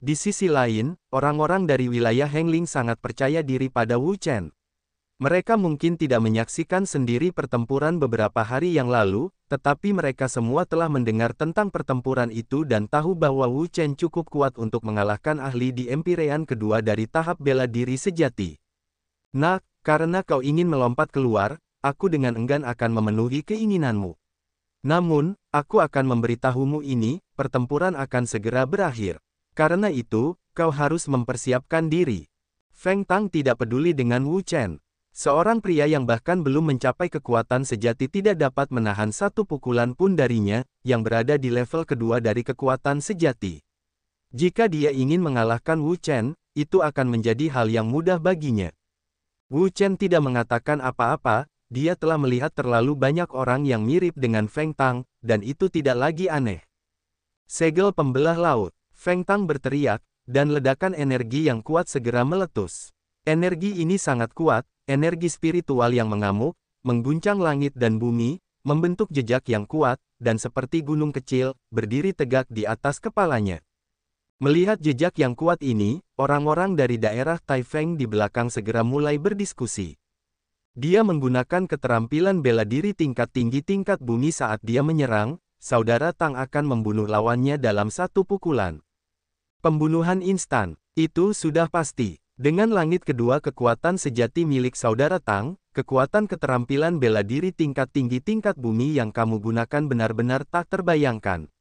Di sisi lain, orang-orang dari wilayah Hengling sangat percaya diri pada Wu Chen. Mereka mungkin tidak menyaksikan sendiri pertempuran beberapa hari yang lalu, tetapi mereka semua telah mendengar tentang pertempuran itu dan tahu bahwa Wu Chen cukup kuat untuk mengalahkan ahli di empirean kedua dari tahap bela diri sejati. Nah, karena kau ingin melompat keluar, aku dengan enggan akan memenuhi keinginanmu. Namun, aku akan memberitahumu ini, pertempuran akan segera berakhir. Karena itu, kau harus mempersiapkan diri. Feng Tang tidak peduli dengan Wu Chen. Seorang pria yang bahkan belum mencapai kekuatan sejati tidak dapat menahan satu pukulan pun darinya, yang berada di level kedua dari kekuatan sejati. Jika dia ingin mengalahkan Wu Chen, itu akan menjadi hal yang mudah baginya. Wu Chen tidak mengatakan apa-apa, dia telah melihat terlalu banyak orang yang mirip dengan Feng Tang, dan itu tidak lagi aneh. Segel Pembelah Laut Feng Tang berteriak, dan ledakan energi yang kuat segera meletus. Energi ini sangat kuat, energi spiritual yang mengamuk, mengguncang langit dan bumi, membentuk jejak yang kuat, dan seperti gunung kecil, berdiri tegak di atas kepalanya. Melihat jejak yang kuat ini, orang-orang dari daerah Taifeng di belakang segera mulai berdiskusi. Dia menggunakan keterampilan bela diri tingkat tinggi tingkat bumi saat dia menyerang, saudara Tang akan membunuh lawannya dalam satu pukulan. Pembunuhan instan, itu sudah pasti. Dengan langit kedua kekuatan sejati milik saudara Tang, kekuatan keterampilan bela diri tingkat tinggi tingkat bumi yang kamu gunakan benar-benar tak terbayangkan.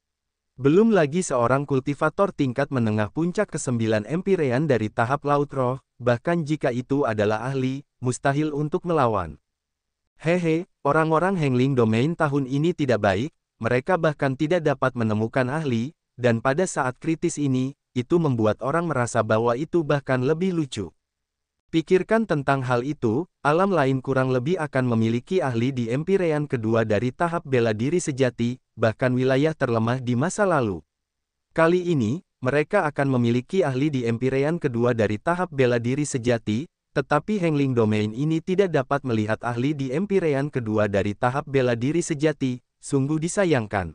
Belum lagi seorang kultivator tingkat menengah puncak kesembilan 9 Empirean dari tahap Laut Roh, bahkan jika itu adalah ahli, mustahil untuk melawan. Hehe, orang-orang Hengling Domain tahun ini tidak baik, mereka bahkan tidak dapat menemukan ahli, dan pada saat kritis ini, itu membuat orang merasa bahwa itu bahkan lebih lucu. Pikirkan tentang hal itu, alam lain kurang lebih akan memiliki ahli di empirean kedua dari tahap bela diri sejati, bahkan wilayah terlemah di masa lalu. Kali ini, mereka akan memiliki ahli di empirean kedua dari tahap bela diri sejati, tetapi Hengling Domain ini tidak dapat melihat ahli di empirean kedua dari tahap bela diri sejati, sungguh disayangkan.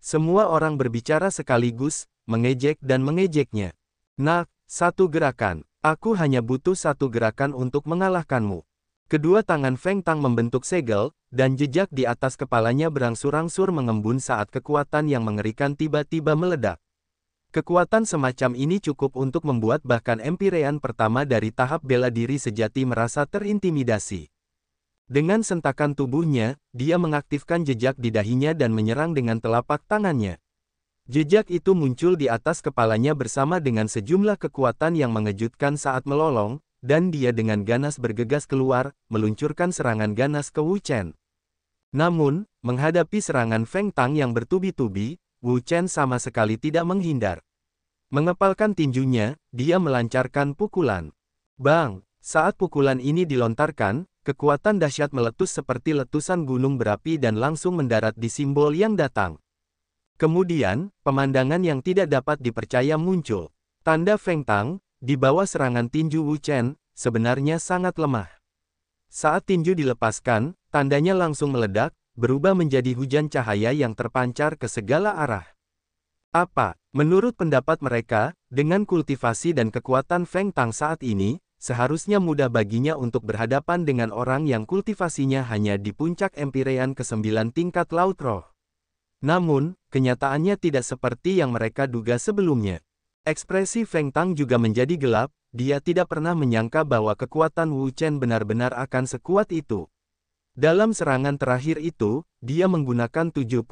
Semua orang berbicara sekaligus, mengejek dan mengejeknya. Nah, satu gerakan, aku hanya butuh satu gerakan untuk mengalahkanmu. Kedua tangan Feng Tang membentuk segel, dan jejak di atas kepalanya berangsur-angsur mengembun saat kekuatan yang mengerikan tiba-tiba meledak. Kekuatan semacam ini cukup untuk membuat bahkan empirean pertama dari tahap bela diri sejati merasa terintimidasi. Dengan sentakan tubuhnya, dia mengaktifkan jejak di dahinya dan menyerang dengan telapak tangannya. Jejak itu muncul di atas kepalanya bersama dengan sejumlah kekuatan yang mengejutkan saat melolong, dan dia dengan ganas bergegas keluar, meluncurkan serangan ganas ke Wu Chen. Namun, menghadapi serangan Feng Tang yang bertubi-tubi, Wu Chen sama sekali tidak menghindar. Mengepalkan tinjunya, dia melancarkan pukulan. Bang! Saat pukulan ini dilontarkan, kekuatan dahsyat meletus seperti letusan gunung berapi dan langsung mendarat di simbol yang datang. Kemudian, pemandangan yang tidak dapat dipercaya muncul. Tanda Feng Tang, di bawah serangan tinju Wu Chen, sebenarnya sangat lemah. Saat tinju dilepaskan, tandanya langsung meledak, berubah menjadi hujan cahaya yang terpancar ke segala arah. Apa, menurut pendapat mereka, dengan kultivasi dan kekuatan Feng Tang saat ini, seharusnya mudah baginya untuk berhadapan dengan orang yang kultivasinya hanya di puncak empirean ke-9 tingkat laut roh. Namun, kenyataannya tidak seperti yang mereka duga sebelumnya. Ekspresi Feng Tang juga menjadi gelap, dia tidak pernah menyangka bahwa kekuatan Wu Chen benar-benar akan sekuat itu. Dalam serangan terakhir itu, dia menggunakan 70%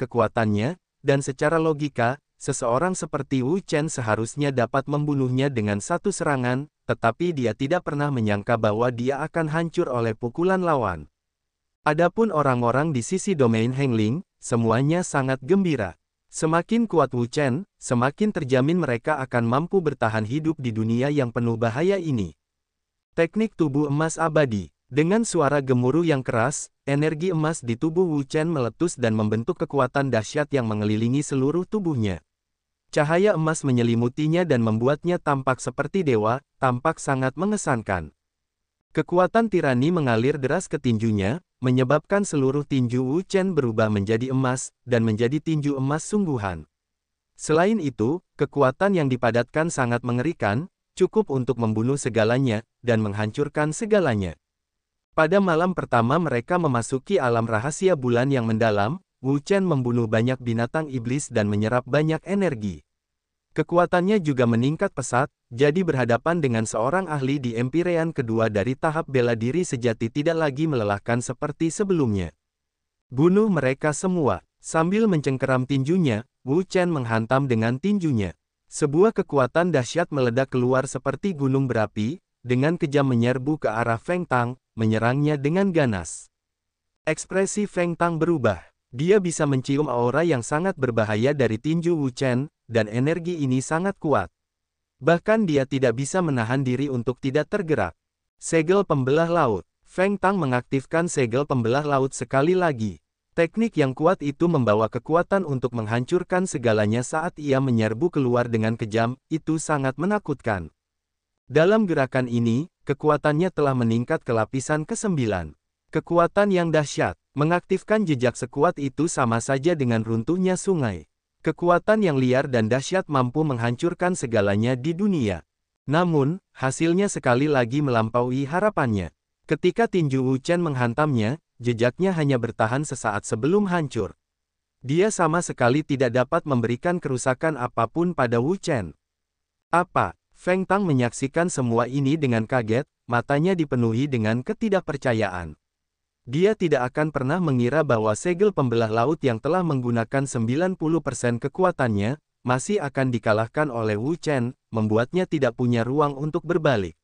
kekuatannya, dan secara logika, seseorang seperti Wu Chen seharusnya dapat membunuhnya dengan satu serangan, tetapi dia tidak pernah menyangka bahwa dia akan hancur oleh pukulan lawan. Adapun orang-orang di sisi domain Hengling, semuanya sangat gembira. Semakin kuat Wu Chen, semakin terjamin mereka akan mampu bertahan hidup di dunia yang penuh bahaya ini. Teknik tubuh emas abadi. Dengan suara gemuruh yang keras, energi emas di tubuh Wu Chen meletus dan membentuk kekuatan dahsyat yang mengelilingi seluruh tubuhnya. Cahaya emas menyelimutinya dan membuatnya tampak seperti dewa, tampak sangat mengesankan. Kekuatan tirani mengalir deras ke tinjunya, menyebabkan seluruh tinju Wu Chen berubah menjadi emas, dan menjadi tinju emas sungguhan. Selain itu, kekuatan yang dipadatkan sangat mengerikan, cukup untuk membunuh segalanya, dan menghancurkan segalanya. Pada malam pertama mereka memasuki alam rahasia bulan yang mendalam, Wu Chen membunuh banyak binatang iblis dan menyerap banyak energi. Kekuatannya juga meningkat pesat, jadi berhadapan dengan seorang ahli di empirean kedua dari tahap bela diri sejati tidak lagi melelahkan seperti sebelumnya. Bunuh mereka semua. Sambil mencengkeram tinjunya, Wu Chen menghantam dengan tinjunya. Sebuah kekuatan dahsyat meledak keluar seperti gunung berapi, dengan kejam menyerbu ke arah Feng Tang, menyerangnya dengan ganas. Ekspresi Feng Tang berubah. Dia bisa mencium aura yang sangat berbahaya dari tinju Wu Chen, dan energi ini sangat kuat. Bahkan dia tidak bisa menahan diri untuk tidak tergerak. Segel pembelah laut. Feng Tang mengaktifkan segel pembelah laut sekali lagi. Teknik yang kuat itu membawa kekuatan untuk menghancurkan segalanya saat ia menyerbu keluar dengan kejam, itu sangat menakutkan. Dalam gerakan ini, kekuatannya telah meningkat ke lapisan ke-9. Kekuatan yang dahsyat, mengaktifkan jejak sekuat itu sama saja dengan runtuhnya sungai. Kekuatan yang liar dan dahsyat mampu menghancurkan segalanya di dunia. Namun, hasilnya sekali lagi melampaui harapannya. Ketika tinju Wu Chen menghantamnya, jejaknya hanya bertahan sesaat sebelum hancur. Dia sama sekali tidak dapat memberikan kerusakan apapun pada Wu Chen. Apa? Feng Tang menyaksikan semua ini dengan kaget, matanya dipenuhi dengan ketidakpercayaan. Dia tidak akan pernah mengira bahwa segel pembelah laut yang telah menggunakan 90% kekuatannya, masih akan dikalahkan oleh Wu Chen, membuatnya tidak punya ruang untuk berbalik.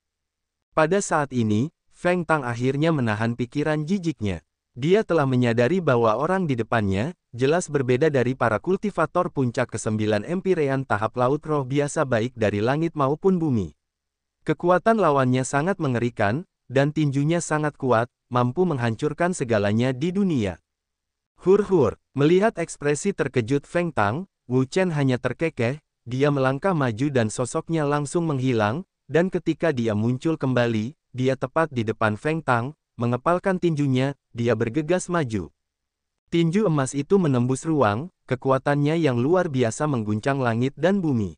Pada saat ini, Feng Tang akhirnya menahan pikiran jijiknya. Dia telah menyadari bahwa orang di depannya, jelas berbeda dari para kultivator puncak ke-9 empirean tahap laut roh biasa baik dari langit maupun bumi. Kekuatan lawannya sangat mengerikan, dan tinjunya sangat kuat, mampu menghancurkan segalanya di dunia. Hur-hur, melihat ekspresi terkejut Feng Tang, Wu Chen hanya terkekeh, dia melangkah maju dan sosoknya langsung menghilang, dan ketika dia muncul kembali, dia tepat di depan Feng Tang, mengepalkan tinjunya, dia bergegas maju. Tinju emas itu menembus ruang, kekuatannya yang luar biasa mengguncang langit dan bumi.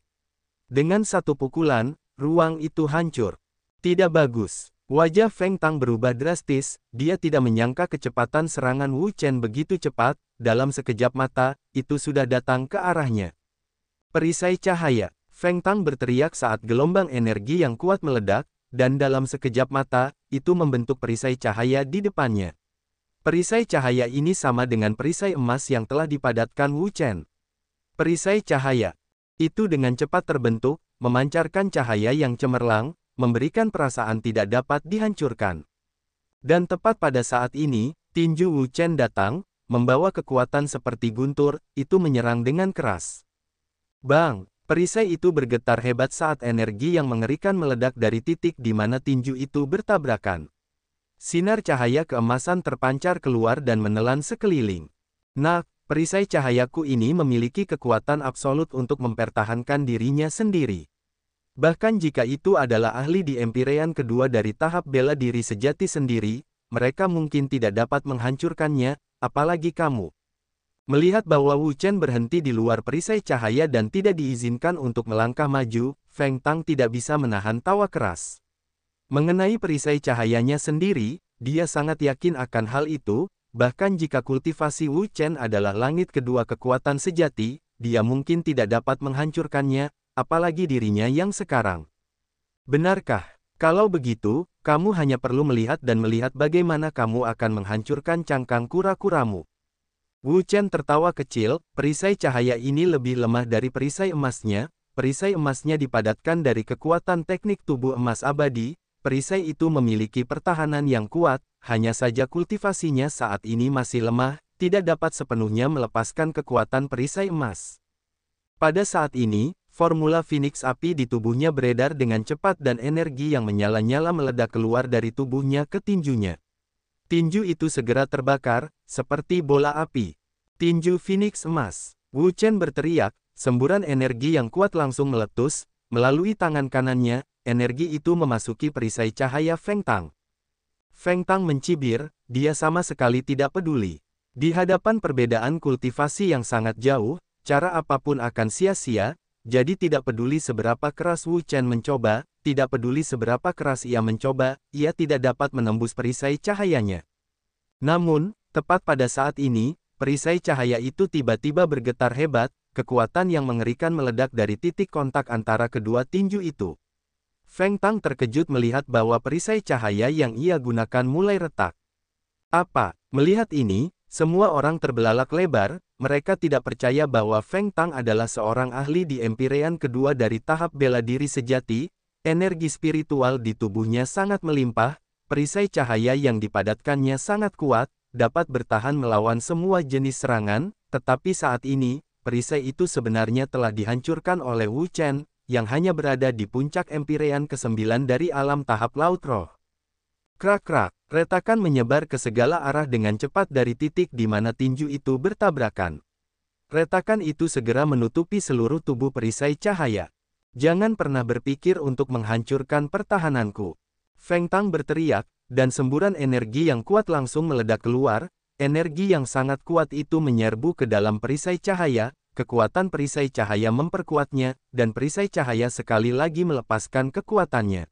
Dengan satu pukulan, ruang itu hancur. Tidak bagus. Wajah Feng Tang berubah drastis, dia tidak menyangka kecepatan serangan Wu Chen begitu cepat, dalam sekejap mata, itu sudah datang ke arahnya. Perisai cahaya, Feng Tang berteriak saat gelombang energi yang kuat meledak, dan dalam sekejap mata, itu membentuk perisai cahaya di depannya. Perisai cahaya ini sama dengan perisai emas yang telah dipadatkan Wu Chen. Perisai cahaya, itu dengan cepat terbentuk, memancarkan cahaya yang cemerlang, memberikan perasaan tidak dapat dihancurkan. Dan tepat pada saat ini, tinju Wu Chen datang, membawa kekuatan seperti guntur, itu menyerang dengan keras. Bang, perisai itu bergetar hebat saat energi yang mengerikan meledak dari titik di mana tinju itu bertabrakan. Sinar cahaya keemasan terpancar keluar dan menelan sekeliling. Nah, perisai cahayaku ini memiliki kekuatan absolut untuk mempertahankan dirinya sendiri. Bahkan jika itu adalah ahli di empirean kedua dari tahap bela diri sejati sendiri, mereka mungkin tidak dapat menghancurkannya, apalagi kamu. Melihat bahwa Wu Chen berhenti di luar perisai cahaya dan tidak diizinkan untuk melangkah maju, Feng Tang tidak bisa menahan tawa keras. Mengenai perisai cahayanya sendiri, dia sangat yakin akan hal itu, bahkan jika kultivasi Wu Chen adalah langit kedua kekuatan sejati, dia mungkin tidak dapat menghancurkannya, apalagi dirinya yang sekarang. Benarkah? Kalau begitu, kamu hanya perlu melihat dan melihat bagaimana kamu akan menghancurkan cangkang kura-kuramu. Wu Chen tertawa kecil, perisai cahaya ini lebih lemah dari perisai emasnya, perisai emasnya dipadatkan dari kekuatan teknik tubuh emas abadi, perisai itu memiliki pertahanan yang kuat, hanya saja kultivasinya saat ini masih lemah, tidak dapat sepenuhnya melepaskan kekuatan perisai emas. Pada saat ini, Formula Phoenix api di tubuhnya beredar dengan cepat dan energi yang menyala-nyala meledak keluar dari tubuhnya ke tinjunya. Tinju itu segera terbakar, seperti bola api. Tinju Phoenix emas. Wu Chen berteriak, semburan energi yang kuat langsung meletus, melalui tangan kanannya, energi itu memasuki perisai cahaya Feng Tang. Feng Tang mencibir, dia sama sekali tidak peduli. Di hadapan perbedaan kultivasi yang sangat jauh, cara apapun akan sia-sia, jadi tidak peduli seberapa keras Wu Chen mencoba, tidak peduli seberapa keras ia mencoba, ia tidak dapat menembus perisai cahayanya. Namun, tepat pada saat ini, perisai cahaya itu tiba-tiba bergetar hebat, kekuatan yang mengerikan meledak dari titik kontak antara kedua tinju itu. Feng Tang terkejut melihat bahwa perisai cahaya yang ia gunakan mulai retak. Apa? Melihat ini, semua orang terbelalak lebar, mereka tidak percaya bahwa Feng Tang adalah seorang ahli di empirean kedua dari tahap bela diri sejati, energi spiritual di tubuhnya sangat melimpah, perisai cahaya yang dipadatkannya sangat kuat, dapat bertahan melawan semua jenis serangan, tetapi saat ini, perisai itu sebenarnya telah dihancurkan oleh Wu Chen, yang hanya berada di puncak empirean ke-9 dari alam tahap laut roh. Krak-krak. Retakan menyebar ke segala arah dengan cepat dari titik di mana tinju itu bertabrakan. Retakan itu segera menutupi seluruh tubuh perisai cahaya. Jangan pernah berpikir untuk menghancurkan pertahananku. Feng Tang berteriak, dan semburan energi yang kuat langsung meledak keluar, energi yang sangat kuat itu menyerbu ke dalam perisai cahaya, kekuatan perisai cahaya memperkuatnya, dan perisai cahaya sekali lagi melepaskan kekuatannya.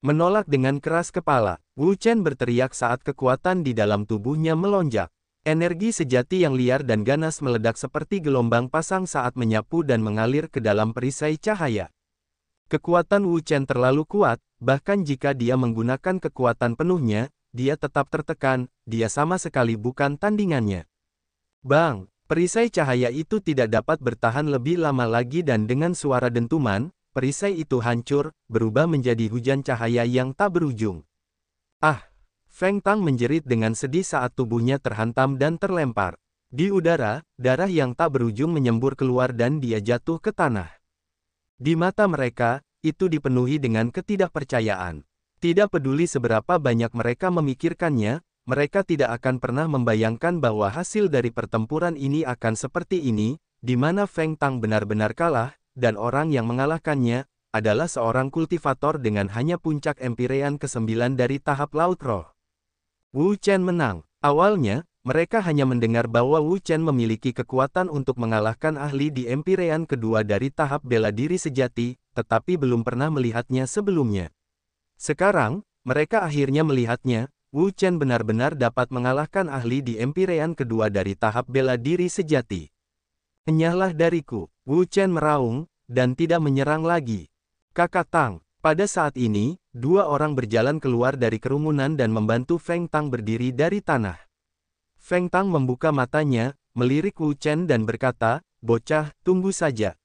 Menolak dengan keras kepala, Wu Chen berteriak saat kekuatan di dalam tubuhnya melonjak. Energi sejati yang liar dan ganas meledak seperti gelombang pasang saat menyapu dan mengalir ke dalam perisai cahaya. Kekuatan Wu Chen terlalu kuat, bahkan jika dia menggunakan kekuatan penuhnya, dia tetap tertekan, dia sama sekali bukan tandingannya. Bang, perisai cahaya itu tidak dapat bertahan lebih lama lagi dan dengan suara dentuman, Perisai itu hancur, berubah menjadi hujan cahaya yang tak berujung. Ah! Feng Tang menjerit dengan sedih saat tubuhnya terhantam dan terlempar. Di udara, darah yang tak berujung menyembur keluar dan dia jatuh ke tanah. Di mata mereka, itu dipenuhi dengan ketidakpercayaan. Tidak peduli seberapa banyak mereka memikirkannya, mereka tidak akan pernah membayangkan bahwa hasil dari pertempuran ini akan seperti ini, di mana Feng Tang benar-benar kalah, dan orang yang mengalahkannya, adalah seorang kultivator dengan hanya puncak Empirean ke-9 dari tahap Laut Roh. Wu Chen menang. Awalnya, mereka hanya mendengar bahwa Wu Chen memiliki kekuatan untuk mengalahkan ahli di Empirean kedua dari tahap bela diri sejati, tetapi belum pernah melihatnya sebelumnya. Sekarang, mereka akhirnya melihatnya, Wu Chen benar-benar dapat mengalahkan ahli di Empirean kedua dari tahap bela diri sejati. Enyahlah dariku, Wu Chen meraung, dan tidak menyerang lagi. Kakak Tang, pada saat ini, dua orang berjalan keluar dari kerumunan dan membantu Feng Tang berdiri dari tanah. Feng Tang membuka matanya, melirik Wu Chen dan berkata, Bocah, tunggu saja.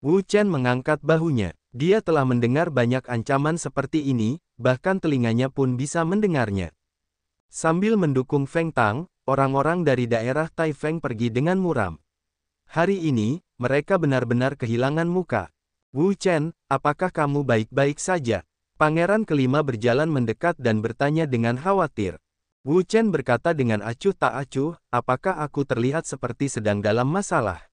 Wu Chen mengangkat bahunya. Dia telah mendengar banyak ancaman seperti ini, bahkan telinganya pun bisa mendengarnya. Sambil mendukung Feng Tang, orang-orang dari daerah Tai Feng pergi dengan muram. Hari ini, mereka benar-benar kehilangan muka. Wu Chen, apakah kamu baik-baik saja? Pangeran kelima berjalan mendekat dan bertanya dengan khawatir. Wu Chen berkata dengan acuh tak acuh, apakah aku terlihat seperti sedang dalam masalah?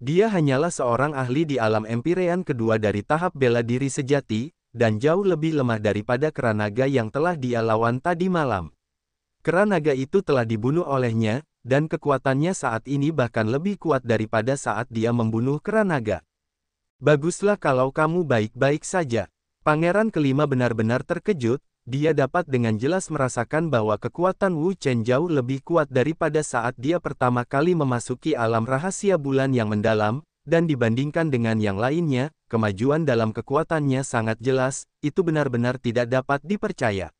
Dia hanyalah seorang ahli di alam empirean kedua dari tahap bela diri sejati, dan jauh lebih lemah daripada keranaga yang telah dia lawan tadi malam. Keranaga itu telah dibunuh olehnya, dan kekuatannya saat ini bahkan lebih kuat daripada saat dia membunuh Keranaga. Baguslah kalau kamu baik-baik saja. Pangeran kelima benar-benar terkejut, dia dapat dengan jelas merasakan bahwa kekuatan Wu Chen jauh lebih kuat daripada saat dia pertama kali memasuki alam rahasia bulan yang mendalam, dan dibandingkan dengan yang lainnya, kemajuan dalam kekuatannya sangat jelas, itu benar-benar tidak dapat dipercaya.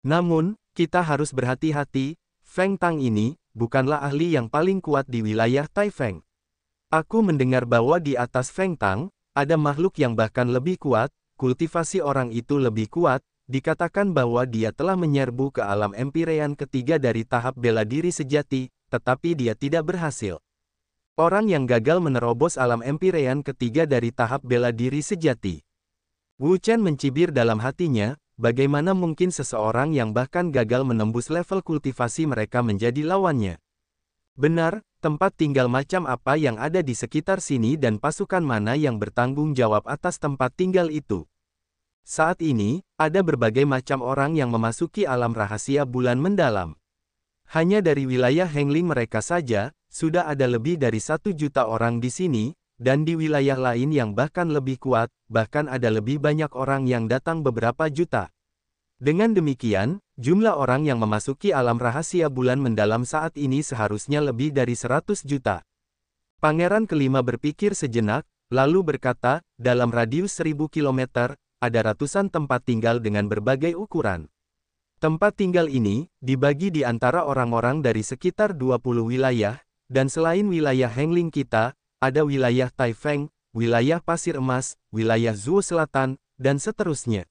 Namun, kita harus berhati-hati, Feng Tang ini, bukanlah ahli yang paling kuat di wilayah Taifeng. Aku mendengar bahwa di atas Feng Tang, ada makhluk yang bahkan lebih kuat, kultivasi orang itu lebih kuat, dikatakan bahwa dia telah menyerbu ke alam empirean ketiga dari tahap bela diri sejati, tetapi dia tidak berhasil. Orang yang gagal menerobos alam empirean ketiga dari tahap bela diri sejati. Wu Chen mencibir dalam hatinya, Bagaimana mungkin seseorang yang bahkan gagal menembus level kultivasi mereka menjadi lawannya? Benar, tempat tinggal macam apa yang ada di sekitar sini dan pasukan mana yang bertanggung jawab atas tempat tinggal itu. Saat ini, ada berbagai macam orang yang memasuki alam rahasia bulan mendalam. Hanya dari wilayah Hengling mereka saja, sudah ada lebih dari satu juta orang di sini, dan di wilayah lain yang bahkan lebih kuat, bahkan ada lebih banyak orang yang datang beberapa juta. Dengan demikian, jumlah orang yang memasuki alam rahasia bulan mendalam saat ini seharusnya lebih dari 100 juta. Pangeran kelima berpikir sejenak, lalu berkata, dalam radius 1000 km, ada ratusan tempat tinggal dengan berbagai ukuran. Tempat tinggal ini dibagi di antara orang-orang dari sekitar 20 wilayah, dan selain wilayah Hengling kita, ada wilayah Taifeng, wilayah Pasir Emas, wilayah Zhuo Selatan, dan seterusnya.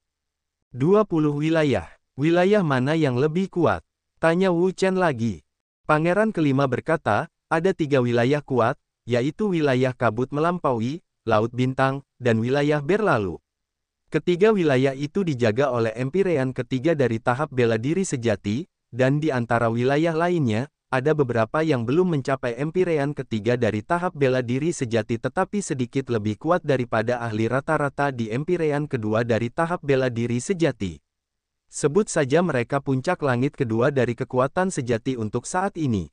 20 wilayah. Wilayah mana yang lebih kuat? Tanya Wu Chen lagi. Pangeran kelima berkata, ada tiga wilayah kuat, yaitu wilayah kabut melampaui, laut bintang, dan wilayah berlalu. Ketiga wilayah itu dijaga oleh empirean ketiga dari tahap bela diri sejati, dan di antara wilayah lainnya, ada beberapa yang belum mencapai empirean ketiga dari tahap bela diri sejati tetapi sedikit lebih kuat daripada ahli rata-rata di empirean kedua dari tahap bela diri sejati. Sebut saja mereka puncak langit kedua dari kekuatan sejati untuk saat ini.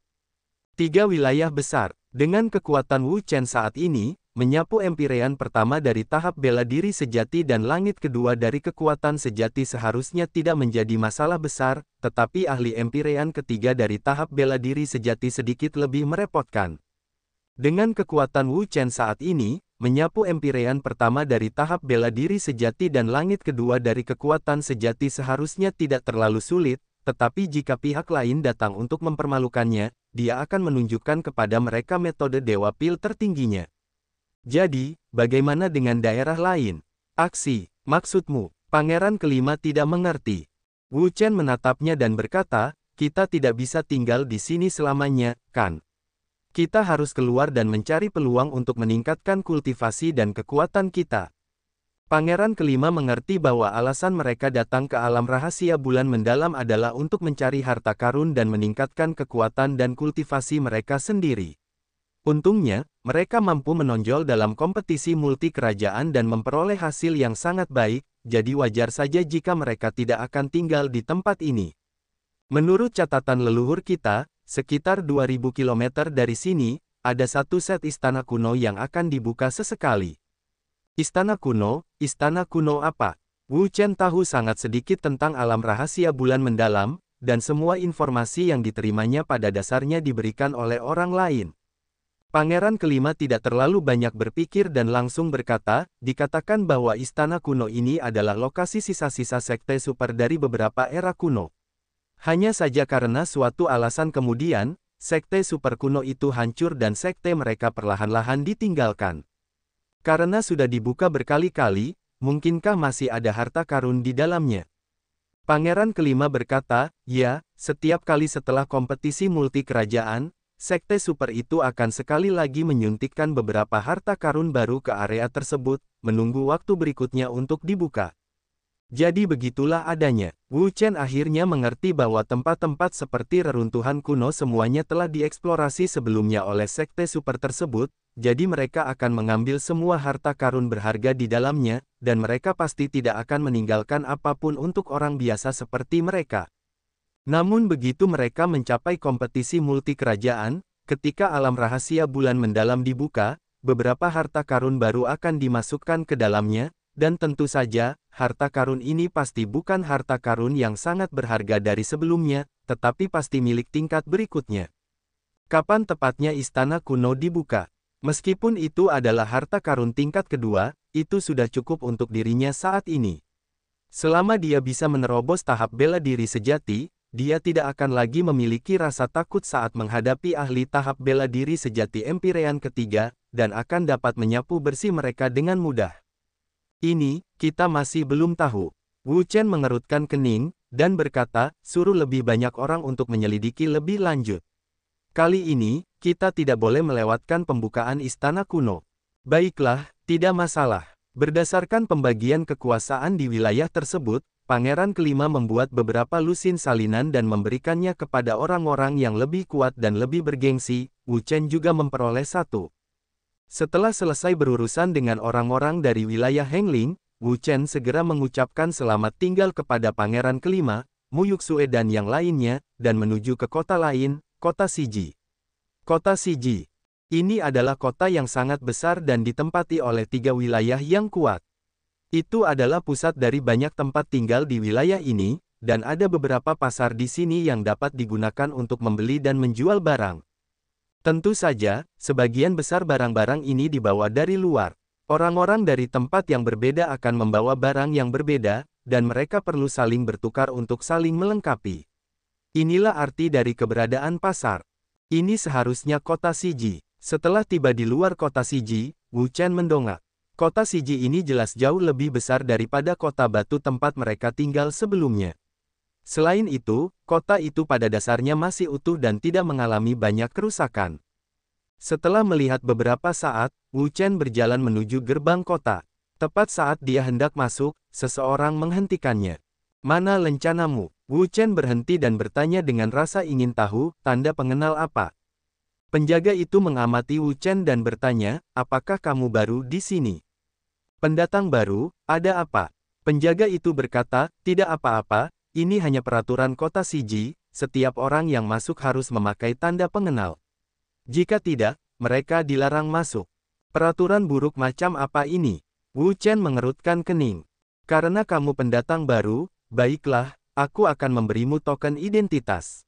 Tiga wilayah besar, dengan kekuatan Wu Chen saat ini, menyapu empirean pertama dari tahap bela diri sejati dan langit kedua dari kekuatan sejati seharusnya tidak menjadi masalah besar, tetapi ahli empirean ketiga dari tahap bela diri sejati sedikit lebih merepotkan. Dengan kekuatan Wu Chen saat ini, menyapu empirean pertama dari tahap bela diri sejati dan langit kedua dari kekuatan sejati seharusnya tidak terlalu sulit, tetapi jika pihak lain datang untuk mempermalukannya, dia akan menunjukkan kepada mereka metode dewa pil tertingginya. Jadi, bagaimana dengan daerah lain? Aksi, maksudmu, pangeran kelima tidak mengerti. Wu Chen menatapnya dan berkata, kita tidak bisa tinggal di sini selamanya, kan? Kita harus keluar dan mencari peluang untuk meningkatkan kultivasi dan kekuatan kita. Pangeran kelima mengerti bahwa alasan mereka datang ke alam rahasia bulan mendalam adalah untuk mencari harta karun dan meningkatkan kekuatan dan kultivasi mereka sendiri. Untungnya, mereka mampu menonjol dalam kompetisi multi kerajaan dan memperoleh hasil yang sangat baik, jadi wajar saja jika mereka tidak akan tinggal di tempat ini. Menurut catatan leluhur kita, sekitar 2000 km dari sini, ada satu set istana kuno yang akan dibuka sesekali. Istana kuno, istana kuno apa? Wu Chen tahu sangat sedikit tentang alam rahasia bulan mendalam, dan semua informasi yang diterimanya pada dasarnya diberikan oleh orang lain. Pangeran kelima tidak terlalu banyak berpikir dan langsung berkata, dikatakan bahwa istana kuno ini adalah lokasi sisa-sisa sekte super dari beberapa era kuno. Hanya saja karena suatu alasan kemudian, sekte super kuno itu hancur dan sekte mereka perlahan-lahan ditinggalkan. Karena sudah dibuka berkali-kali, mungkinkah masih ada harta karun di dalamnya? Pangeran kelima berkata, ya, setiap kali setelah kompetisi multi kerajaan, sekte super itu akan sekali lagi menyuntikkan beberapa harta karun baru ke area tersebut, menunggu waktu berikutnya untuk dibuka. Jadi begitulah adanya. Wu Chen akhirnya mengerti bahwa tempat-tempat seperti reruntuhan kuno semuanya telah dieksplorasi sebelumnya oleh sekte super tersebut, jadi mereka akan mengambil semua harta karun berharga di dalamnya, dan mereka pasti tidak akan meninggalkan apapun untuk orang biasa seperti mereka. Namun begitu mereka mencapai kompetisi multi kerajaan, ketika alam rahasia bulan mendalam dibuka, beberapa harta karun baru akan dimasukkan ke dalamnya, dan tentu saja, harta karun ini pasti bukan harta karun yang sangat berharga dari sebelumnya, tetapi pasti milik tingkat berikutnya. Kapan tepatnya istana kuno dibuka? Meskipun itu adalah harta karun tingkat kedua, itu sudah cukup untuk dirinya saat ini. Selama dia bisa menerobos tahap bela diri sejati, dia tidak akan lagi memiliki rasa takut saat menghadapi ahli tahap bela diri sejati Empirean ketiga, dan akan dapat menyapu bersih mereka dengan mudah. Ini, kita masih belum tahu. Wu Chen mengerutkan kening, dan berkata, suruh lebih banyak orang untuk menyelidiki lebih lanjut. Kali ini, kita tidak boleh melewatkan pembukaan istana kuno. Baiklah, tidak masalah. Berdasarkan pembagian kekuasaan di wilayah tersebut, Pangeran kelima membuat beberapa lusin salinan dan memberikannya kepada orang-orang yang lebih kuat dan lebih bergengsi, Wu Chen juga memperoleh satu. Setelah selesai berurusan dengan orang-orang dari wilayah Hengling, Wu Chen segera mengucapkan selamat tinggal kepada Pangeran kelima, Mu Yuxue dan yang lainnya, dan menuju ke kota lain, kota Siji. Kota Siji. Ini adalah kota yang sangat besar dan ditempati oleh tiga wilayah yang kuat. Itu adalah pusat dari banyak tempat tinggal di wilayah ini, dan ada beberapa pasar di sini yang dapat digunakan untuk membeli dan menjual barang. Tentu saja, sebagian besar barang-barang ini dibawa dari luar. Orang-orang dari tempat yang berbeda akan membawa barang yang berbeda, dan mereka perlu saling bertukar untuk saling melengkapi. Inilah arti dari keberadaan pasar. Ini seharusnya kota Siji. Setelah tiba di luar kota Siji, Wu Chen mendongak. Kota Siji ini jelas jauh lebih besar daripada kota batu tempat mereka tinggal sebelumnya. Selain itu, kota itu pada dasarnya masih utuh dan tidak mengalami banyak kerusakan. Setelah melihat beberapa saat, Wu Chen berjalan menuju gerbang kota. Tepat saat dia hendak masuk, seseorang menghentikannya. Mana lencanamu? Wu Chen berhenti dan bertanya dengan rasa ingin tahu, tanda pengenal apa. Penjaga itu mengamati Wu Chen dan bertanya, apakah kamu baru di sini? Pendatang baru, ada apa? Penjaga itu berkata, tidak apa-apa, ini hanya peraturan kota Siji, setiap orang yang masuk harus memakai tanda pengenal. Jika tidak, mereka dilarang masuk. Peraturan buruk macam apa ini? Wu Chen mengerutkan kening. Karena kamu pendatang baru, Baiklah, aku akan memberimu token identitas.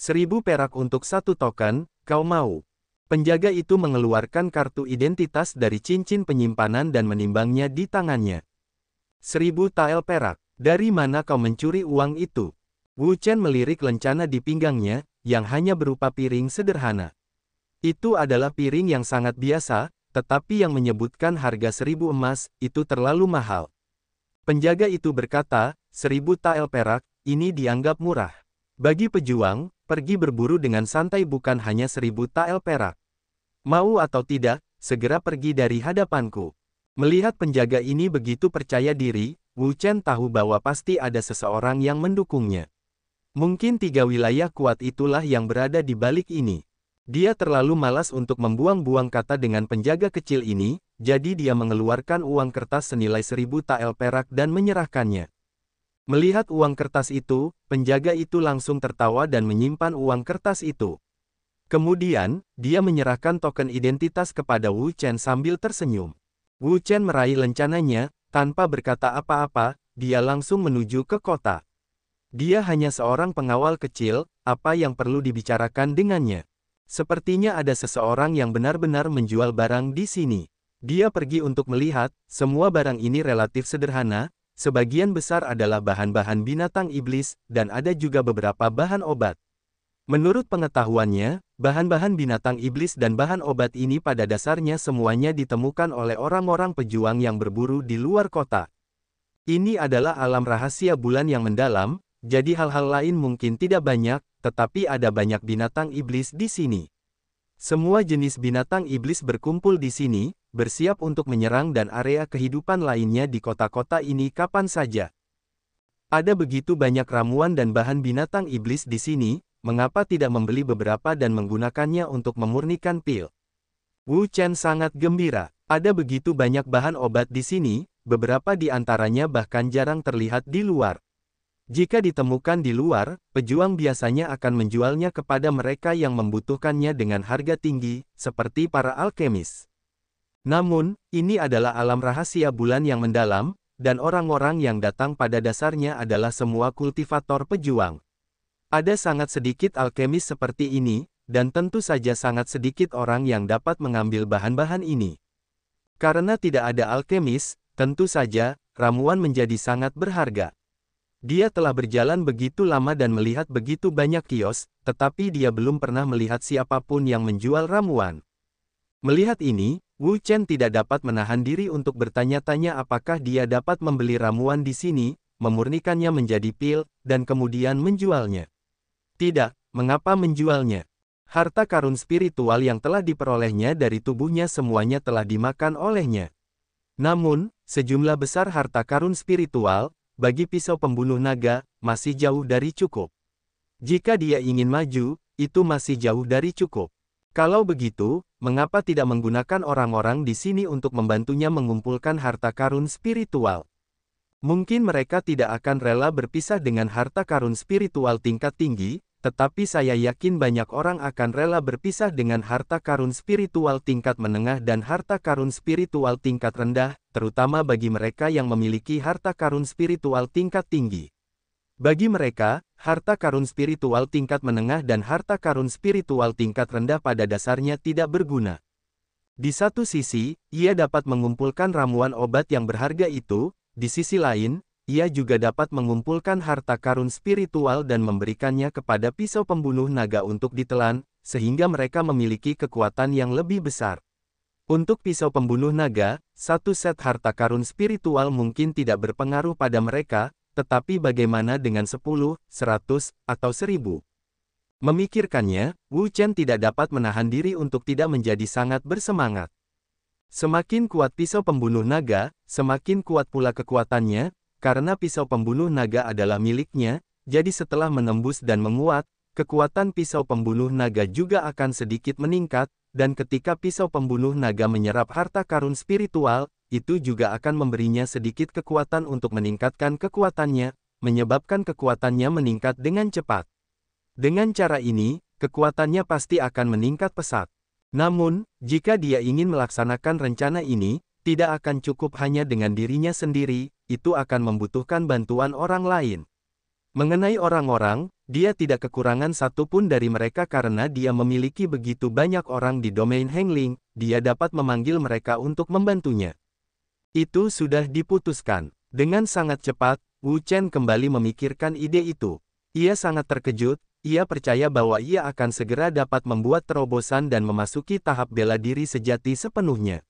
Seribu perak untuk satu token, kau mau. Penjaga itu mengeluarkan kartu identitas dari cincin penyimpanan dan menimbangnya di tangannya. Seribu tael perak, dari mana kau mencuri uang itu? Wu Chen melirik lencana di pinggangnya, yang hanya berupa piring sederhana. Itu adalah piring yang sangat biasa, tetapi yang menyebutkan harga seribu emas, itu terlalu mahal. Penjaga itu berkata, seribu tael perak, ini dianggap murah. Bagi pejuang, pergi berburu dengan santai bukan hanya seribu tael perak. Mau atau tidak, segera pergi dari hadapanku. Melihat penjaga ini begitu percaya diri, Wu Chen tahu bahwa pasti ada seseorang yang mendukungnya. Mungkin tiga wilayah kuat itulah yang berada di balik ini. Dia terlalu malas untuk membuang-buang kata dengan penjaga kecil ini, jadi dia mengeluarkan uang kertas senilai seribu tael perak dan menyerahkannya. Melihat uang kertas itu, penjaga itu langsung tertawa dan menyimpan uang kertas itu. Kemudian, dia menyerahkan token identitas kepada Wu Chen sambil tersenyum. Wu Chen meraih lencananya, tanpa berkata apa-apa, dia langsung menuju ke kota. Dia hanya seorang pengawal kecil, apa yang perlu dibicarakan dengannya. Sepertinya ada seseorang yang benar-benar menjual barang di sini. Dia pergi untuk melihat, semua barang ini relatif sederhana, Sebagian besar adalah bahan-bahan binatang iblis, dan ada juga beberapa bahan obat. Menurut pengetahuannya, bahan-bahan binatang iblis dan bahan obat ini pada dasarnya semuanya ditemukan oleh orang-orang pejuang yang berburu di luar kota. Ini adalah alam rahasia bulan yang mendalam, jadi hal-hal lain mungkin tidak banyak, tetapi ada banyak binatang iblis di sini. Semua jenis binatang iblis berkumpul di sini, bersiap untuk menyerang dan area kehidupan lainnya di kota-kota ini kapan saja. Ada begitu banyak ramuan dan bahan binatang iblis di sini, mengapa tidak membeli beberapa dan menggunakannya untuk memurnikan pil? Wu Chen sangat gembira. Ada begitu banyak bahan obat di sini, beberapa di antaranya bahkan jarang terlihat di luar. Jika ditemukan di luar, pejuang biasanya akan menjualnya kepada mereka yang membutuhkannya dengan harga tinggi, seperti para alkemis. Namun, ini adalah alam rahasia bulan yang mendalam, dan orang-orang yang datang pada dasarnya adalah semua kultivator pejuang. Ada sangat sedikit alkemis seperti ini, dan tentu saja sangat sedikit orang yang dapat mengambil bahan-bahan ini. Karena tidak ada alkemis, tentu saja, ramuan menjadi sangat berharga. Dia telah berjalan begitu lama dan melihat begitu banyak kios, tetapi dia belum pernah melihat siapapun yang menjual ramuan. Melihat ini, Wu Chen tidak dapat menahan diri untuk bertanya-tanya apakah dia dapat membeli ramuan di sini, memurnikannya menjadi pil, dan kemudian menjualnya. Tidak, mengapa menjualnya? Harta karun spiritual yang telah diperolehnya dari tubuhnya semuanya telah dimakan olehnya. Namun, sejumlah besar harta karun spiritual, bagi pisau pembunuh naga, masih jauh dari cukup. Jika dia ingin maju, itu masih jauh dari cukup. Kalau begitu, mengapa tidak menggunakan orang-orang di sini untuk membantunya mengumpulkan harta karun spiritual? Mungkin mereka tidak akan rela berpisah dengan harta karun spiritual tingkat tinggi, tetapi saya yakin banyak orang akan rela berpisah dengan harta karun spiritual tingkat menengah dan harta karun spiritual tingkat rendah, terutama bagi mereka yang memiliki harta karun spiritual tingkat tinggi. Bagi mereka, harta karun spiritual tingkat menengah dan harta karun spiritual tingkat rendah pada dasarnya tidak berguna. Di satu sisi, ia dapat mengumpulkan ramuan obat yang berharga itu, di sisi lain, ia juga dapat mengumpulkan harta karun spiritual dan memberikannya kepada pisau pembunuh naga untuk ditelan, sehingga mereka memiliki kekuatan yang lebih besar. Untuk pisau pembunuh naga, satu set harta karun spiritual mungkin tidak berpengaruh pada mereka, tetapi bagaimana dengan 10, 100, atau 1000? Memikirkannya, Wu Chen tidak dapat menahan diri untuk tidak menjadi sangat bersemangat. Semakin kuat pisau pembunuh naga, semakin kuat pula kekuatannya, karena pisau pembunuh naga adalah miliknya, jadi setelah menembus dan menguat, kekuatan pisau pembunuh naga juga akan sedikit meningkat, dan ketika pisau pembunuh naga menyerap harta karun spiritual, itu juga akan memberinya sedikit kekuatan untuk meningkatkan kekuatannya, menyebabkan kekuatannya meningkat dengan cepat. Dengan cara ini, kekuatannya pasti akan meningkat pesat. Namun, jika dia ingin melaksanakan rencana ini, tidak akan cukup hanya dengan dirinya sendiri, itu akan membutuhkan bantuan orang lain. Mengenai orang-orang, dia tidak kekurangan satupun dari mereka karena dia memiliki begitu banyak orang di domain Hengling, dia dapat memanggil mereka untuk membantunya. Itu sudah diputuskan. Dengan sangat cepat, Wu Chen kembali memikirkan ide itu. Ia sangat terkejut, ia percaya bahwa ia akan segera dapat membuat terobosan dan memasuki tahap bela diri sejati sepenuhnya.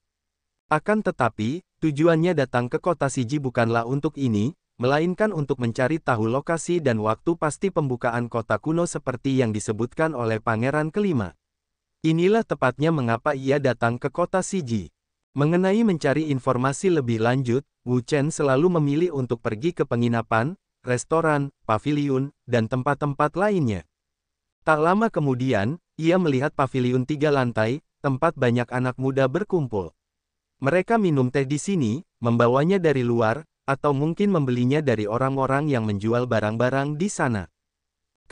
Akan tetapi, tujuannya datang ke kota Siji bukanlah untuk ini, melainkan untuk mencari tahu lokasi dan waktu pasti pembukaan kota kuno seperti yang disebutkan oleh pangeran kelima. Inilah tepatnya mengapa ia datang ke kota Siji. Mengenai mencari informasi lebih lanjut, Wu Chen selalu memilih untuk pergi ke penginapan, restoran, paviliun, dan tempat-tempat lainnya. Tak lama kemudian, ia melihat paviliun tiga lantai, tempat banyak anak muda berkumpul. Mereka minum teh di sini, membawanya dari luar, atau mungkin membelinya dari orang-orang yang menjual barang-barang di sana.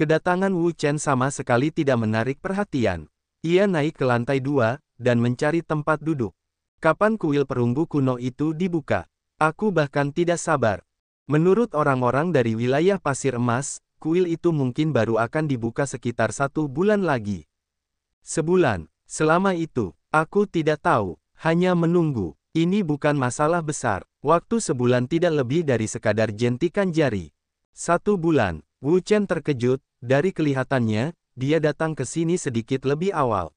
Kedatangan Wu Chen sama sekali tidak menarik perhatian. Ia naik ke lantai dua, dan mencari tempat duduk. Kapan kuil perunggu kuno itu dibuka? Aku bahkan tidak sabar. Menurut orang-orang dari wilayah Pasir Emas, kuil itu mungkin baru akan dibuka sekitar satu bulan lagi. Sebulan, selama itu, aku tidak tahu. Hanya menunggu. Ini bukan masalah besar. Waktu sebulan tidak lebih dari sekadar jentikan jari. Satu bulan, Wu Chen terkejut, dari kelihatannya, dia datang ke sini sedikit lebih awal.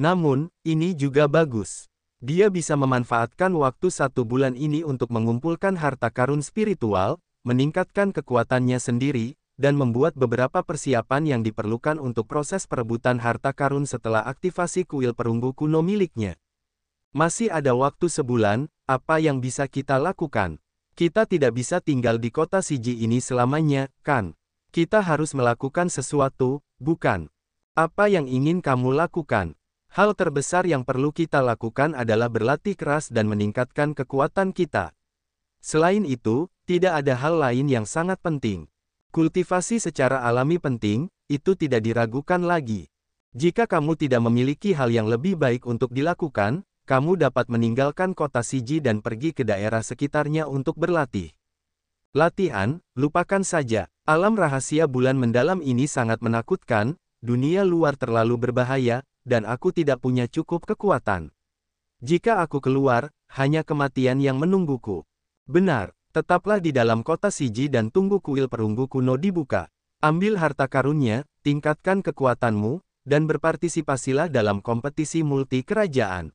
Namun, ini juga bagus. Dia bisa memanfaatkan waktu satu bulan ini untuk mengumpulkan harta karun spiritual, meningkatkan kekuatannya sendiri, dan membuat beberapa persiapan yang diperlukan untuk proses perebutan harta karun setelah aktivasi kuil perunggu kuno miliknya. Masih ada waktu sebulan, apa yang bisa kita lakukan? Kita tidak bisa tinggal di kota Siji ini selamanya, kan? Kita harus melakukan sesuatu, bukan? Apa yang ingin kamu lakukan? Hal terbesar yang perlu kita lakukan adalah berlatih keras dan meningkatkan kekuatan kita. Selain itu, tidak ada hal lain yang sangat penting. Kultivasi secara alami penting, itu tidak diragukan lagi. Jika kamu tidak memiliki hal yang lebih baik untuk dilakukan, kamu dapat meninggalkan kota Siji dan pergi ke daerah sekitarnya untuk berlatih. Latihan, lupakan saja. Alam rahasia bulan mendalam ini sangat menakutkan, dunia luar terlalu berbahaya, dan aku tidak punya cukup kekuatan. Jika aku keluar, hanya kematian yang menungguku. Benar, tetaplah di dalam kota Siji dan tunggu kuil perunggu kuno dibuka. Ambil harta karunnya, tingkatkan kekuatanmu, dan berpartisipasilah dalam kompetisi multi kerajaan.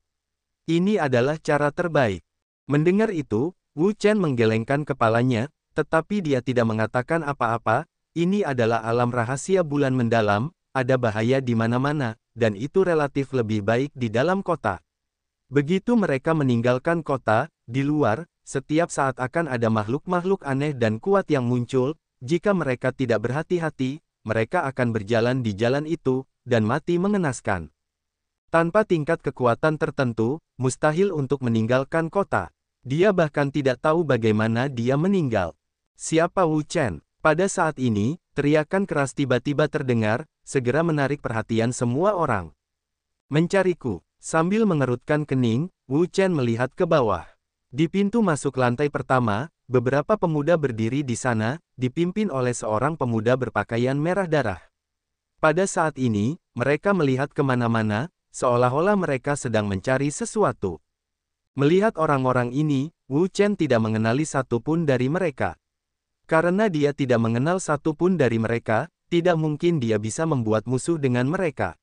Ini adalah cara terbaik. Mendengar itu, Wu Chen menggelengkan kepalanya, tetapi dia tidak mengatakan apa-apa, ini adalah alam rahasia bulan mendalam, ada bahaya di mana-mana, dan itu relatif lebih baik di dalam kota. Begitu mereka meninggalkan kota, di luar, setiap saat akan ada makhluk-makhluk aneh dan kuat yang muncul, jika mereka tidak berhati-hati, mereka akan berjalan di jalan itu, dan mati mengenaskan. Tanpa tingkat kekuatan tertentu, mustahil untuk meninggalkan kota. Dia bahkan tidak tahu bagaimana dia meninggal. Siapa Wu Chen? Pada saat ini, teriakan keras tiba-tiba terdengar, segera menarik perhatian semua orang. Mencariku, sambil mengerutkan kening, Wu Chen melihat ke bawah. Di pintu masuk lantai pertama, beberapa pemuda berdiri di sana, dipimpin oleh seorang pemuda berpakaian merah darah. Pada saat ini, mereka melihat kemana-mana, seolah-olah mereka sedang mencari sesuatu. Melihat orang-orang ini, Wu Chen tidak mengenali satu pun dari mereka. Karena dia tidak mengenal satu pun dari mereka, tidak mungkin dia bisa membuat musuh dengan mereka.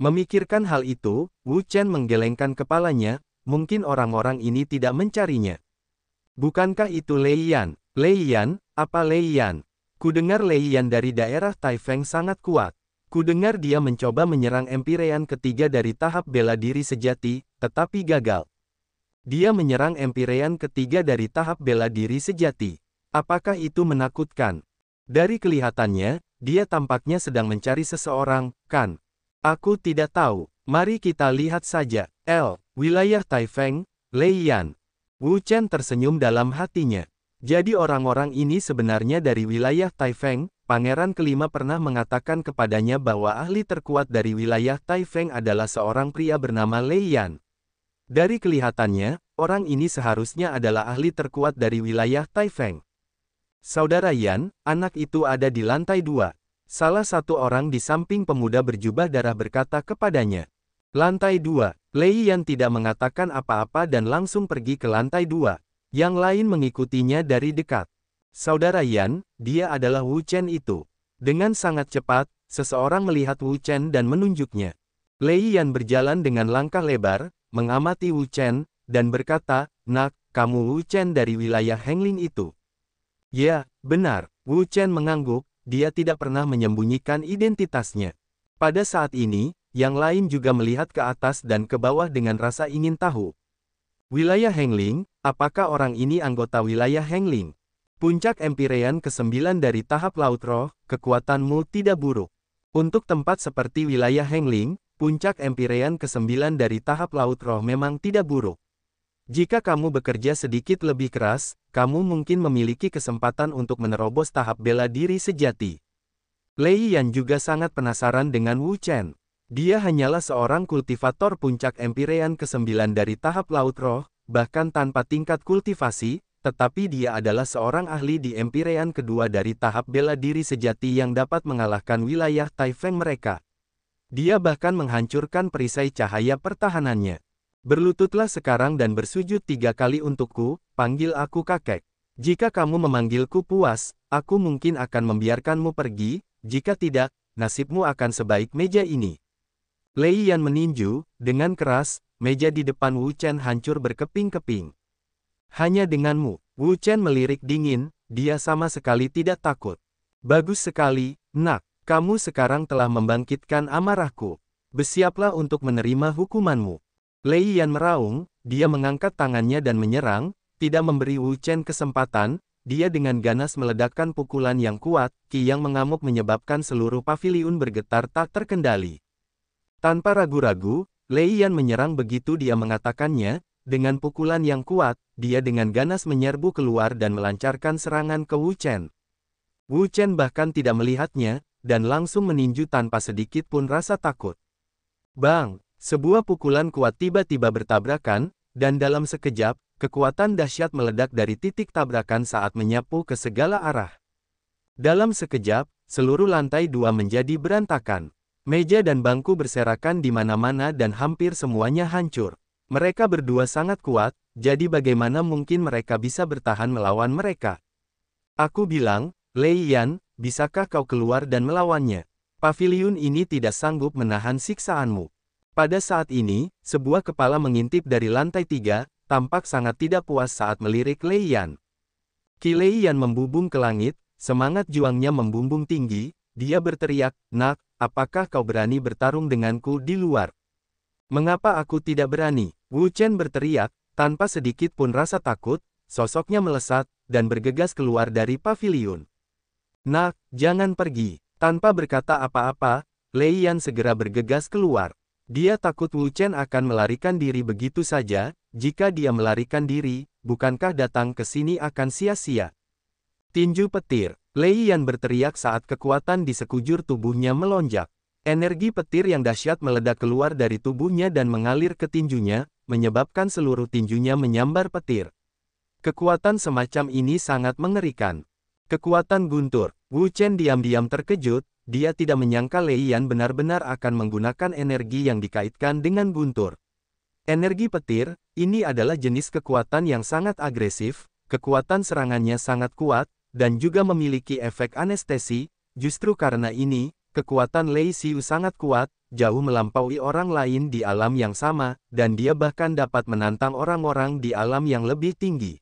Memikirkan hal itu, Wu Chen menggelengkan kepalanya, mungkin orang-orang ini tidak mencarinya. Bukankah itu Lei Yan? Lei Yan, apa Lei Yan? Kudengar Lei Yan dari daerah Taifeng sangat kuat. Kudengar dia mencoba menyerang Empyrean ketiga dari tahap bela diri sejati, tetapi gagal. Dia menyerang Empyrean ketiga dari tahap bela diri sejati. Apakah itu menakutkan? Dari kelihatannya, dia tampaknya sedang mencari seseorang, kan? Aku tidak tahu. Mari kita lihat saja. L. Wilayah Taifeng, Lei Yan. Wu Chen tersenyum dalam hatinya. Jadi orang-orang ini sebenarnya dari wilayah Taifeng, pangeran kelima pernah mengatakan kepadanya bahwa ahli terkuat dari wilayah Taifeng adalah seorang pria bernama Lei Yan. Dari kelihatannya, orang ini seharusnya adalah ahli terkuat dari wilayah Taifeng. Saudara Yan, anak itu ada di lantai dua. Salah satu orang di samping pemuda berjubah darah berkata kepadanya. Lantai dua, Lei Yan tidak mengatakan apa-apa dan langsung pergi ke lantai dua. Yang lain mengikutinya dari dekat. Saudara Yan, dia adalah Wu Chen itu. Dengan sangat cepat, seseorang melihat Wu Chen dan menunjuknya. Lei Yan berjalan dengan langkah lebar, mengamati Wu Chen, dan berkata, Nak, kamu Wu Chen dari wilayah Hengling itu. Ya, benar, Wu Chen mengangguk, dia tidak pernah menyembunyikan identitasnya. Pada saat ini, yang lain juga melihat ke atas dan ke bawah dengan rasa ingin tahu. Wilayah Hengling, apakah orang ini anggota wilayah Hengling? Puncak Empirean ke-9 dari tahap Laut Roh, kekuatanmu tidak buruk. Untuk tempat seperti wilayah Hengling, puncak Empirean ke-9 dari tahap Laut Roh memang tidak buruk. Jika kamu bekerja sedikit lebih keras, kamu mungkin memiliki kesempatan untuk menerobos tahap bela diri sejati. Lei Yan juga sangat penasaran dengan Wu Chen. Dia hanyalah seorang kultivator puncak Empirean ke-9 dari tahap Laut Roh, bahkan tanpa tingkat kultivasi, tetapi dia adalah seorang ahli di Empirean kedua dari tahap bela diri sejati yang dapat mengalahkan wilayah Taifeng mereka. Dia bahkan menghancurkan perisai cahaya pertahanannya. Berlututlah sekarang dan bersujud tiga kali untukku, panggil aku kakek. Jika kamu memanggilku puas, aku mungkin akan membiarkanmu pergi, jika tidak, nasibmu akan sebaik meja ini. Lei Yan meninju, dengan keras, meja di depan Wu Chen hancur berkeping-keping. Hanya denganmu, Wu Chen melirik dingin, dia sama sekali tidak takut. Bagus sekali, nak, kamu sekarang telah membangkitkan amarahku. Bersiaplah untuk menerima hukumanmu. Lei Yan meraung, dia mengangkat tangannya dan menyerang, tidak memberi Wu Chen kesempatan, dia dengan ganas meledakkan pukulan yang kuat, Qi yang mengamuk menyebabkan seluruh paviliun bergetar tak terkendali. Tanpa ragu-ragu, Lei Yan menyerang begitu dia mengatakannya, dengan pukulan yang kuat, dia dengan ganas menyerbu keluar dan melancarkan serangan ke Wu Chen. Wu Chen bahkan tidak melihatnya, dan langsung meninju tanpa sedikit pun rasa takut. Bang, sebuah pukulan kuat tiba-tiba bertabrakan, dan dalam sekejap, kekuatan dahsyat meledak dari titik tabrakan saat menyapu ke segala arah. Dalam sekejap, seluruh lantai dua menjadi berantakan. Meja dan bangku berserakan di mana-mana dan hampir semuanya hancur. Mereka berdua sangat kuat, jadi bagaimana mungkin mereka bisa bertahan melawan mereka? Aku bilang, Lei Yan, bisakah kau keluar dan melawannya? Paviliun ini tidak sanggup menahan siksaanmu. Pada saat ini, sebuah kepala mengintip dari lantai tiga, tampak sangat tidak puas saat melirik Lei Yan. Qi Lei Yan membubung ke langit, semangat juangnya membumbung tinggi, dia berteriak, Nak, apakah kau berani bertarung denganku di luar? Mengapa aku tidak berani? Wu Chen berteriak, tanpa sedikit pun rasa takut, sosoknya melesat, dan bergegas keluar dari pavilion. Nah, jangan pergi. Tanpa berkata apa-apa, Lei Yan segera bergegas keluar. Dia takut Wu Chen akan melarikan diri begitu saja, jika dia melarikan diri, bukankah datang ke sini akan sia-sia? Tinju petir, Lei Yan berteriak saat kekuatan di sekujur tubuhnya melonjak. Energi petir yang dahsyat meledak keluar dari tubuhnya dan mengalir ke tinjunya, menyebabkan seluruh tinjunya menyambar petir. Kekuatan semacam ini sangat mengerikan. Kekuatan guntur, Wu Chen diam-diam terkejut, dia tidak menyangka Lei Yan benar-benar akan menggunakan energi yang dikaitkan dengan guntur. Energi petir, ini adalah jenis kekuatan yang sangat agresif, kekuatan serangannya sangat kuat, dan juga memiliki efek anestesi, justru karena ini, kekuatan Lei Xiu sangat kuat, jauh melampaui orang lain di alam yang sama, dan dia bahkan dapat menantang orang-orang di alam yang lebih tinggi.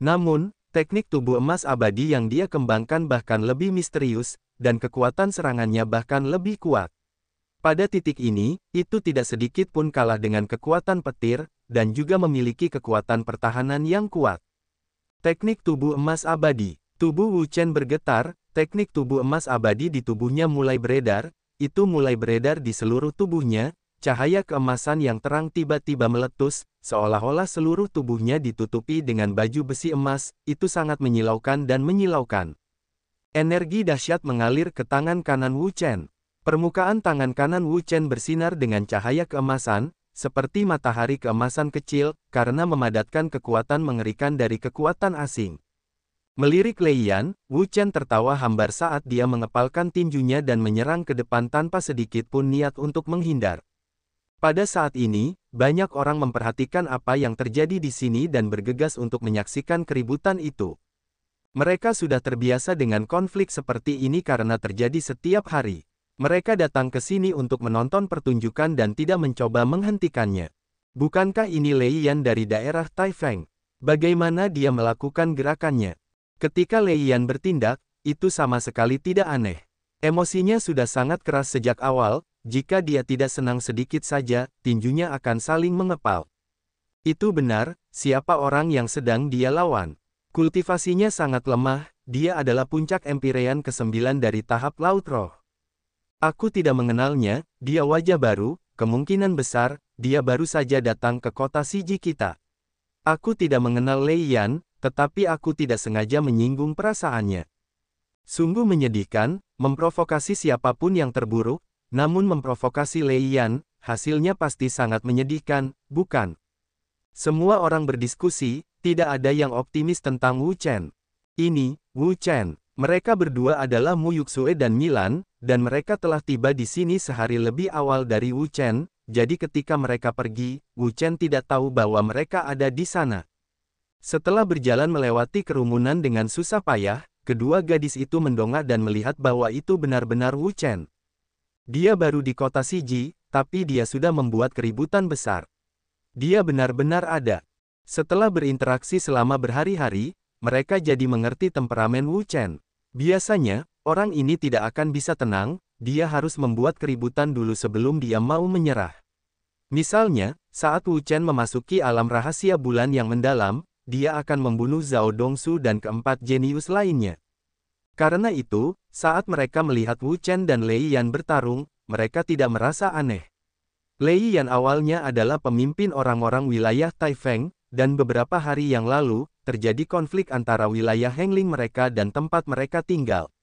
Namun, teknik tubuh emas abadi yang dia kembangkan bahkan lebih misterius, dan kekuatan serangannya bahkan lebih kuat. Pada titik ini, itu tidak sedikit pun kalah dengan kekuatan petir, dan juga memiliki kekuatan pertahanan yang kuat. Teknik tubuh emas abadi Tubuh Wu Chen bergetar, teknik tubuh emas abadi di tubuhnya mulai beredar, itu mulai beredar di seluruh tubuhnya, cahaya keemasan yang terang tiba-tiba meletus, seolah-olah seluruh tubuhnya ditutupi dengan baju besi emas, itu sangat menyilaukan dan menyilaukan. Energi dahsyat mengalir ke tangan kanan Wu Chen. Permukaan tangan kanan Wu Chen bersinar dengan cahaya keemasan, seperti matahari keemasan kecil, karena memadatkan kekuatan mengerikan dari kekuatan asing. Melirik Lei Yan, Wu Chen tertawa hambar saat dia mengepalkan tinjunya dan menyerang ke depan tanpa sedikit pun niat untuk menghindar. Pada saat ini, banyak orang memperhatikan apa yang terjadi di sini dan bergegas untuk menyaksikan keributan itu. Mereka sudah terbiasa dengan konflik seperti ini karena terjadi setiap hari. Mereka datang ke sini untuk menonton pertunjukan dan tidak mencoba menghentikannya. Bukankah ini Lei Yan dari daerah Taifeng? Bagaimana dia melakukan gerakannya? Ketika Lei Yan bertindak, itu sama sekali tidak aneh. Emosinya sudah sangat keras sejak awal, jika dia tidak senang sedikit saja, tinjunya akan saling mengepal. Itu benar, siapa orang yang sedang dia lawan. Kultivasinya sangat lemah, dia adalah puncak empirean ke-9 dari tahap Laut Roh. Aku tidak mengenalnya, dia wajah baru, kemungkinan besar, dia baru saja datang ke kota Siji kita. Aku tidak mengenal Lei Yan, tetapi aku tidak sengaja menyinggung perasaannya. Sungguh menyedihkan, memprovokasi siapapun yang terburuk, namun memprovokasi Leian, hasilnya pasti sangat menyedihkan, bukan? Semua orang berdiskusi, tidak ada yang optimis tentang Wu Chen. Ini, Wu Chen. Mereka berdua adalah Mu Yuxue dan Milan, dan mereka telah tiba di sini sehari lebih awal dari Wu Chen, jadi ketika mereka pergi, Wu Chen tidak tahu bahwa mereka ada di sana. Setelah berjalan melewati kerumunan dengan susah payah, kedua gadis itu mendongak dan melihat bahwa itu benar-benar Wu Chen. Dia baru di kota Siji, tapi dia sudah membuat keributan besar. Dia benar-benar ada. Setelah berinteraksi selama berhari-hari, mereka jadi mengerti temperamen Wu Chen. Biasanya, orang ini tidak akan bisa tenang, dia harus membuat keributan dulu sebelum dia mau menyerah. Misalnya, saat Wu Chen memasuki alam rahasia bulan yang mendalam, dia akan membunuh Zhao Dongsu dan keempat jenius lainnya. Karena itu, saat mereka melihat Wu Chen dan Lei Yan bertarung, mereka tidak merasa aneh. Lei Yan awalnya adalah pemimpin orang-orang wilayah Taifeng, dan beberapa hari yang lalu, terjadi konflik antara wilayah Hengling mereka dan tempat mereka tinggal.